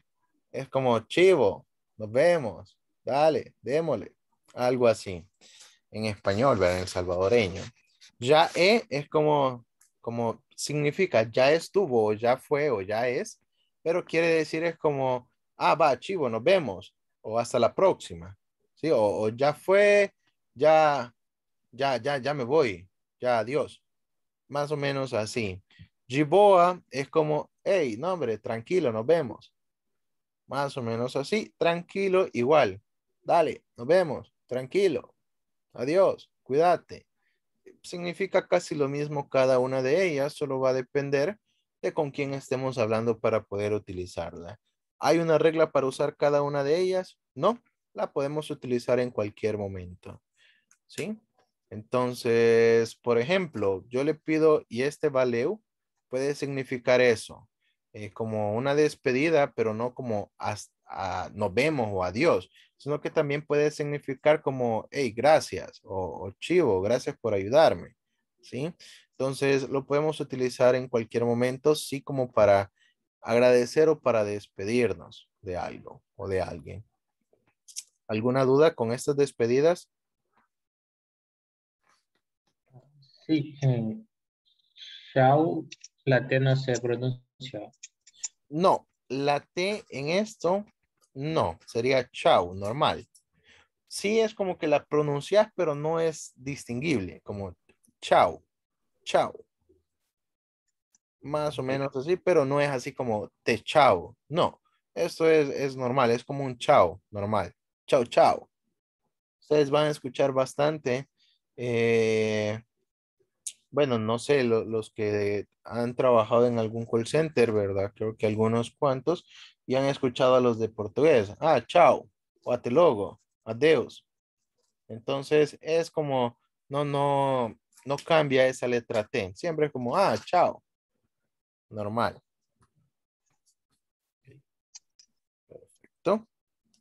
Es como chivo, nos vemos, dale, démosle, algo así. En español, ¿verdad? En el salvadoreño. Ya e es como, como significa ya estuvo, ya fue, o ya es, pero quiere decir es como, ah, va, chivo, nos vemos, o hasta la próxima, ¿sí? O, o ya fue, ya, ya, ya, ya me voy, ya, adiós. Más o menos así. Giboa es como, hey, nombre, tranquilo, nos vemos. Más o menos así, tranquilo, igual. Dale, nos vemos, tranquilo. Adiós, cuídate. Significa casi lo mismo cada una de ellas, solo va a depender de con quién estemos hablando para poder utilizarla. ¿Hay una regla para usar cada una de ellas? No, la podemos utilizar en cualquier momento. ¿Sí? Entonces, por ejemplo, yo le pido, ¿y este valeu? puede significar eso, eh, como una despedida, pero no como hasta, nos vemos o adiós, sino que también puede significar como, hey, gracias, o, chivo, gracias por ayudarme, ¿sí? Entonces lo podemos utilizar en cualquier momento, sí como para agradecer o para despedirnos de algo o de alguien. ¿Alguna duda con estas despedidas? Sí, chao eh, la T no se pronuncia. No, la T en esto no, sería chau, normal. Sí es como que la pronuncias, pero no es distinguible, como chau, chau. Más o menos así, pero no es así como te chao, No, esto es, es normal, es como un chau, normal. Chau, chau. Ustedes van a escuchar bastante eh, bueno, no sé, los que han trabajado en algún call center, ¿verdad? Creo que algunos cuantos, y han escuchado a los de portugués. Ah, chao, o te logo, adiós. Entonces es como, no, no, no cambia esa letra T. Siempre es como, ah, chao. Normal. Perfecto.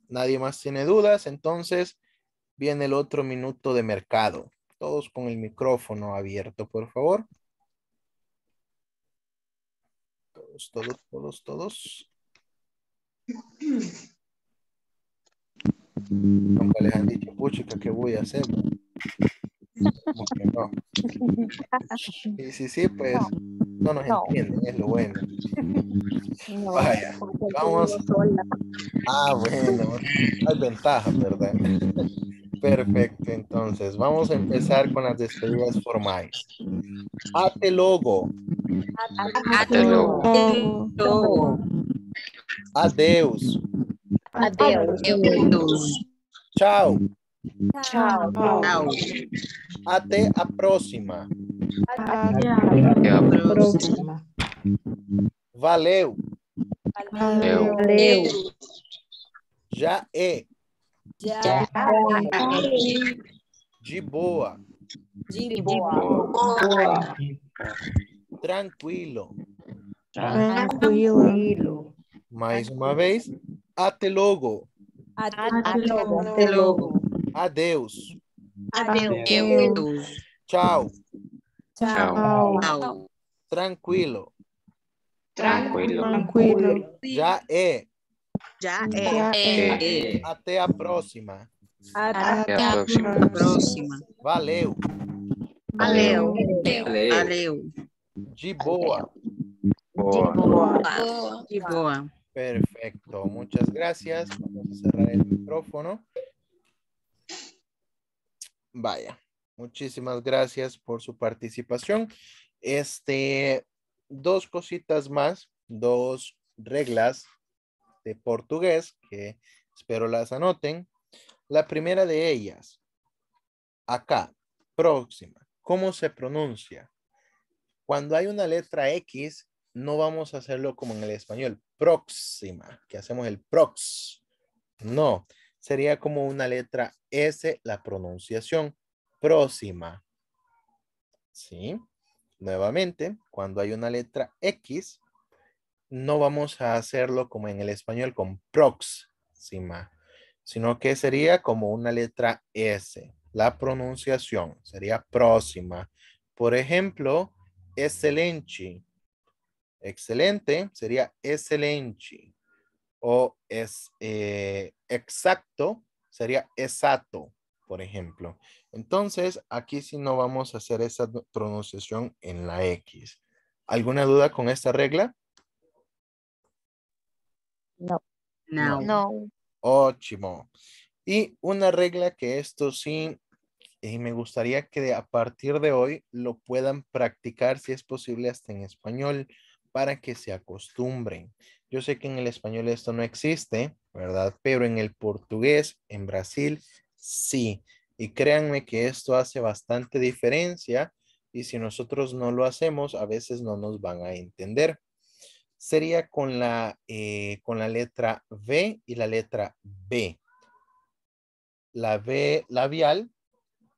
Nadie más tiene dudas. Entonces viene el otro minuto de mercado. Todos con el micrófono abierto, por favor. Todos, todos, todos, todos. Nunca les han dicho, puchica, ¿qué voy a hacer? No. [laughs] Sí, sí, sí, pues no nos entienden, es lo bueno. [laughs] Vaya, vamos. Ah, bueno, hay ventajas, ¿verdad? [laughs] Perfecto, entonces vamos a empezar con las despedidas formales. Hasta luego. Hasta luego. Adeus. Adeus. Adeus. Tchau. Tchau. Até a próxima. Até a próxima. Valeu. Valeu. Valeu. Já é. De boa. De boa. Tranquilo. Tranquilo. Mais uma vez. Até logo. Até logo. Até logo. Adeus. Adeus. Tchau. Tchau. Tchau. Tranquilo. Tranquilo. Tranquilo. Já é. Ya, eh, ya eh, eh. eh. Até próxima. Até, próxima. Valeu. Valeu. Valeu. Valeu. De Perfecto. Muchas gracias. Vamos a cerrar el micrófono. Vaya. Muchísimas gracias por su participación. Este, dos cositas más, dos reglas de portugués, que espero las anoten. La primera de ellas, acá, próxima, ¿cómo se pronuncia? Cuando hay una letra X, no vamos a hacerlo como en el español, próxima, que hacemos el prox. No, sería como una letra S, la pronunciación próxima. ¿Sí? Nuevamente, cuando hay una letra X, no vamos a hacerlo como en el español con próxima, sino que sería como una letra S. La pronunciación sería próxima. Por ejemplo, excelente. Excelente sería excelente. O es eh, exacto sería exacto, por ejemplo. Entonces, aquí sí no vamos a hacer esa pronunciación en la X. ¿Alguna duda con esta regla? No. No. no. Ótimo. Y una regla que esto sí, y me gustaría que a partir de hoy lo puedan practicar, si es posible, hasta en español, para que se acostumbren. Yo sé que en el español esto no existe, ¿verdad? Pero en el portugués, en Brasil, sí. Y créanme que esto hace bastante diferencia y si nosotros no lo hacemos, a veces no nos van a entender sería con la, eh, con la letra V y la letra B. La B labial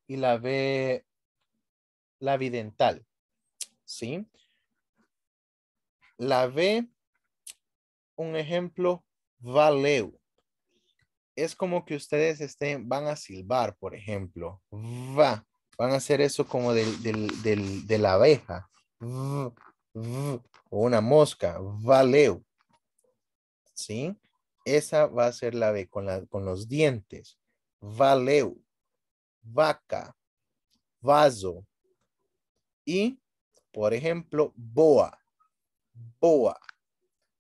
y la B labidental. ¿Sí? La B, un ejemplo, valeu. Es como que ustedes estén, van a silbar, por ejemplo. Va. Van a hacer eso como de la abeja o una mosca, valeu. ¿Sí? Esa va a ser la B con, con los dientes. Valeu, vaca, vaso. Y, por ejemplo, boa, boa.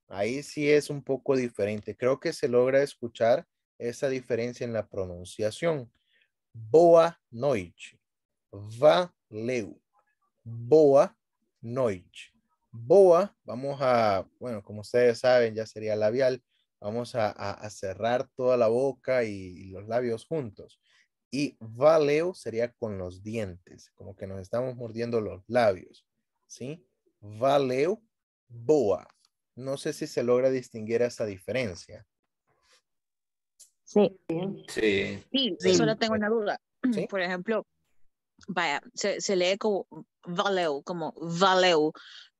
Ahí sí es un poco diferente. Creo que se logra escuchar esa diferencia en la pronunciación. Boa noite. Valeu. Boa noite boa, vamos a, bueno, como ustedes saben, ya sería labial, vamos a, cerrar toda la boca y, los labios juntos. Y valeo sería con los dientes, como que nos estamos mordiendo los labios, ¿sí? Valeo, boa. No sé si se logra distinguir esa diferencia. Sí. Sí. Sí, sí. solo tengo una duda. Por ejemplo, vaya, se, se, lee como valeo, como valeu,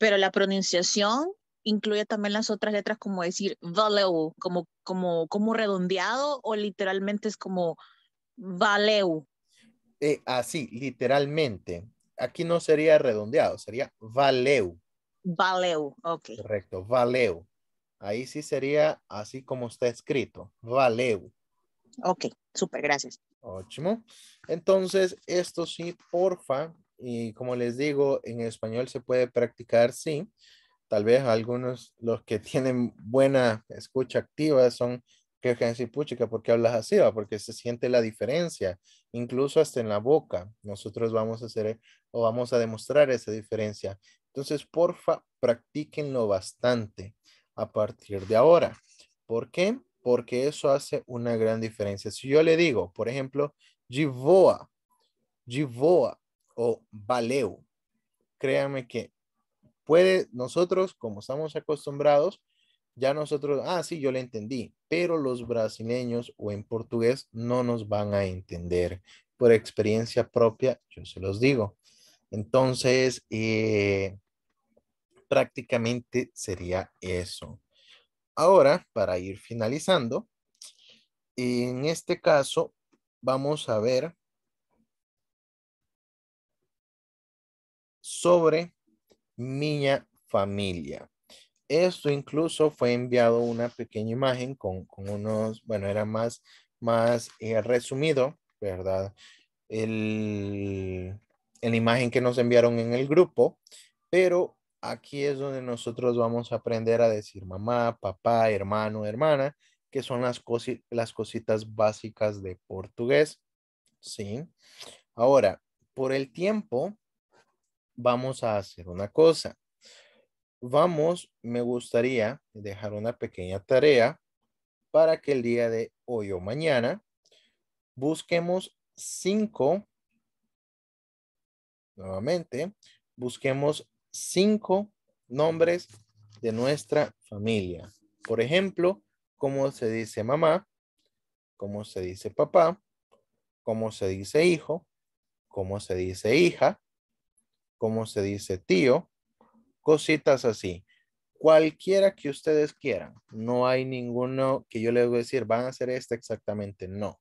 pero la pronunciación incluye también las otras letras como decir valeu, como, como, como redondeado o literalmente es como valeu. Eh, así, ah, literalmente. Aquí no sería redondeado, sería valeu. Valeu, ok. Correcto, valeu. Ahí sí sería así como está escrito, valeu. Ok, súper, gracias. Ótimo. Entonces, esto sí, porfa, y como les digo, en español se puede practicar, sí. Tal vez algunos, los que [laughs] tienen buena escucha activa son que decir, puchica, ¿por qué hablas así? Porque se siente la diferencia, incluso hasta en la boca. Nosotros vamos a hacer o vamos a demostrar esa diferencia. Entonces, porfa, practíquenlo bastante a partir de ahora. ¿Por qué? Porque eso hace una gran diferencia. Si yo le digo, por ejemplo, Jivoa, Jivoa, paleo. Créanme que puede, nosotros, como estamos acostumbrados, ya nosotros, ah, sí, yo le entendí, pero los brasileños o en portugués no nos van a entender. Por experiencia propia, yo se los digo. Entonces, eh, prácticamente sería eso. Ahora, para ir finalizando, en este caso, vamos a ver sobre mi Familia. Esto incluso fue enviado una pequeña imagen con, unos, bueno, era más, más eh, resumido, ¿verdad? El, la imagen que nos enviaron en el grupo, pero aquí es donde nosotros vamos a aprender a decir mamá, papá, hermano, hermana, que son las, las cositas básicas de portugués. Sí. Ahora, por el tiempo, vamos a hacer una cosa. Vamos, me gustaría dejar una pequeña tarea para que el día de hoy o mañana busquemos cinco, nuevamente, busquemos cinco nombres de nuestra familia. Por ejemplo, cómo se dice mamá, cómo se dice papá, cómo se dice hijo, cómo se dice hija, como se dice? Tío, cositas así. Cualquiera que ustedes quieran. No hay ninguno que yo les voy a decir, van a hacer este exactamente. No.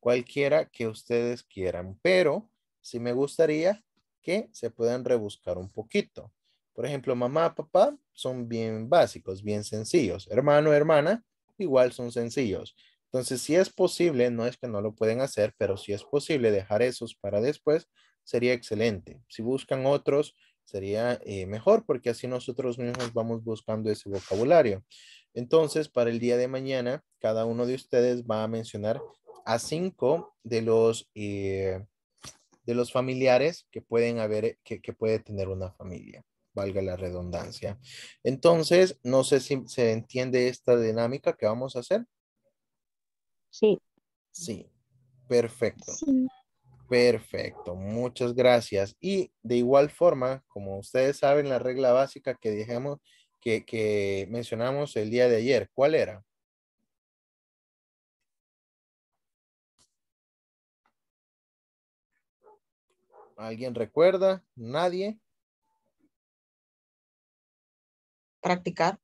Cualquiera que ustedes quieran. Pero sí me gustaría que se puedan rebuscar un poquito. Por ejemplo, mamá, papá son bien básicos, bien sencillos. Hermano, hermana, igual son sencillos. Entonces, si es posible, no es que no lo pueden hacer, pero si es posible dejar esos para después, sería excelente. Si buscan otros, sería eh, mejor porque así nosotros mismos vamos buscando ese vocabulario. Entonces, para el día de mañana, cada uno de ustedes va a mencionar a cinco de los, eh, de los familiares que pueden haber, que, puede tener una familia, valga la redundancia. Entonces, no sé si se entiende esta dinámica que vamos a hacer. Sí. Sí, perfecto. Perfecto, muchas gracias. Y de igual forma, como ustedes saben, la regla básica que dijimos, que, mencionamos el día de ayer, ¿cuál era? ¿Alguien recuerda? ¿Nadie? Practicar.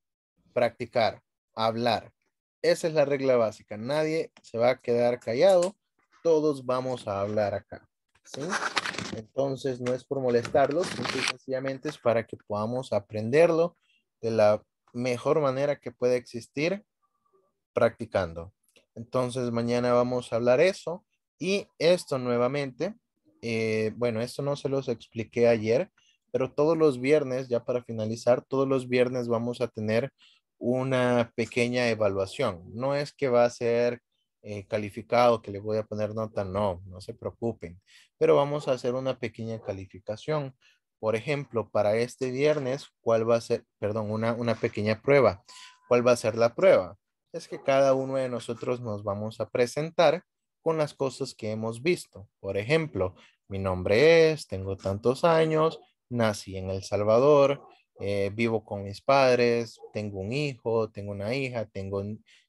Practicar, hablar. Esa es la regla básica. Nadie se va a quedar callado todos vamos a hablar acá. Entonces, no es por molestarlos, sencillamente es para que podamos aprenderlo de la mejor manera que puede existir practicando. Entonces, mañana vamos a hablar eso. Y esto nuevamente, eh, bueno, esto no se los expliqué ayer, pero todos los viernes, ya para finalizar, todos los viernes vamos a tener una pequeña evaluación. No es que va a ser eh, calificado que le voy a poner nota, no, no se preocupen. Pero vamos a hacer una pequeña calificación. Por ejemplo, para este viernes, ¿cuál va a ser, perdón, una, pequeña prueba? ¿Cuál va a ser la prueba? Es que cada uno de nosotros nos vamos a presentar con las cosas que hemos visto. Por ejemplo, mi nombre es, tengo tantos años, nací en El Salvador, eh, vivo con mis padres, tengo un hijo, tengo una hija, tengo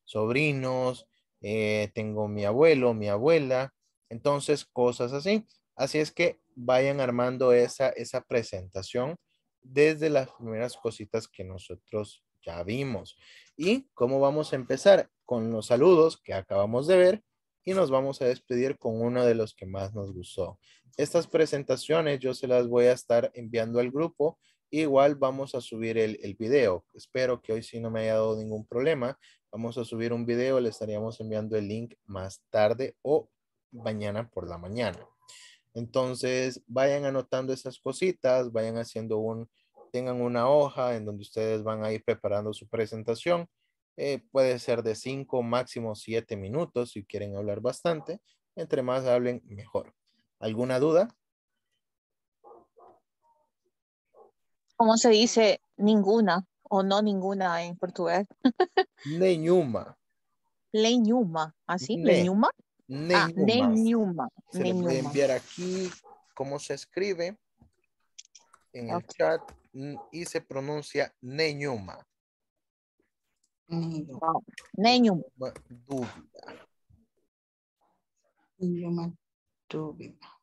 sobrinos, eh, tengo mi abuelo, mi abuela, entonces cosas así. Así es que vayan armando esa, esa presentación desde las primeras cositas que nosotros ya vimos. ¿Y cómo vamos a empezar? Con los saludos que acabamos de ver y nos vamos a despedir con uno de los que más nos gustó. Estas presentaciones yo se las voy a estar enviando al grupo. Igual vamos a subir el, el video. Espero que hoy sí no me haya dado ningún problema Vamos a subir un video, le estaríamos enviando el link más tarde o mañana por la mañana. Entonces, vayan anotando esas cositas, vayan haciendo un, tengan una hoja en donde ustedes van a ir preparando su presentación. Eh, puede ser de cinco, máximo siete minutos si quieren hablar bastante. Entre más hablen, mejor. ¿Alguna duda? ¿Cómo se dice? Ninguna o no ninguna en portugués. Nenhuma. Leñuma. así, ¿Ah, leñuma. Ah, nenhuma. nenhuma. Se enviar aquí cómo se escribe en el chat y se pronuncia Nenhuma. Nenhuma. Nenhuma. Nenhuma dúvida.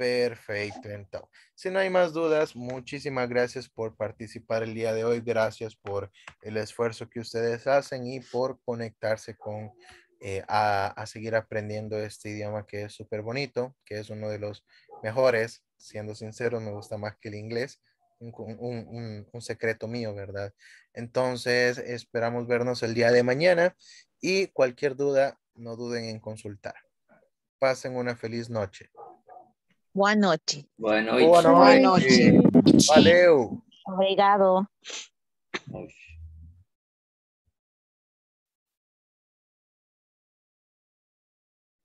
Perfecto, entonces. Si no hay más dudas, muchísimas gracias por participar el día de hoy. Gracias por el esfuerzo que ustedes hacen y por conectarse con eh, a, seguir aprendiendo este idioma que es súper bonito, que es uno de los mejores. Siendo sincero, me gusta más que el inglés. un secreto mío, ¿verdad? Entonces, esperamos vernos el día de mañana y cualquier duda, no duden en consultar. Pasen una feliz noche. Buenas noches. Buenas noches. Buenas noches. Valeo. Obrigado.